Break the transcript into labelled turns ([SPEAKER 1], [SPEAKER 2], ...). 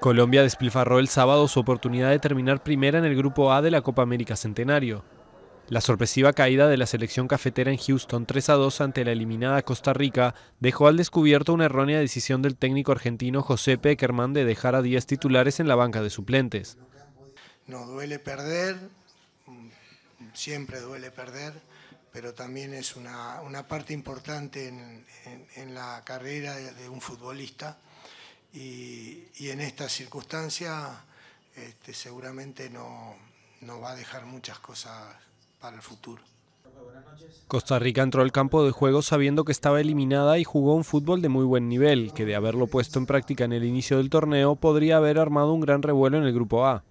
[SPEAKER 1] Colombia despilfarró el sábado su oportunidad de terminar primera en el Grupo A de la Copa América Centenario. La sorpresiva caída de la selección cafetera en Houston 3 a 2 ante la eliminada Costa Rica dejó al descubierto una errónea decisión del técnico argentino José Peckerman de dejar a 10 titulares en la banca de suplentes.
[SPEAKER 2] Nos duele perder, siempre duele perder, pero también es una, parte importante en, en la carrera de un futbolista y, en esta circunstancia este, seguramente no, no va a dejar muchas cosas para el futuro.
[SPEAKER 1] Costa Rica entró al campo de juego sabiendo que estaba eliminada y jugó un fútbol de muy buen nivel, que de haberlo puesto en práctica en el inicio del torneo podría haber armado un gran revuelo en el grupo A.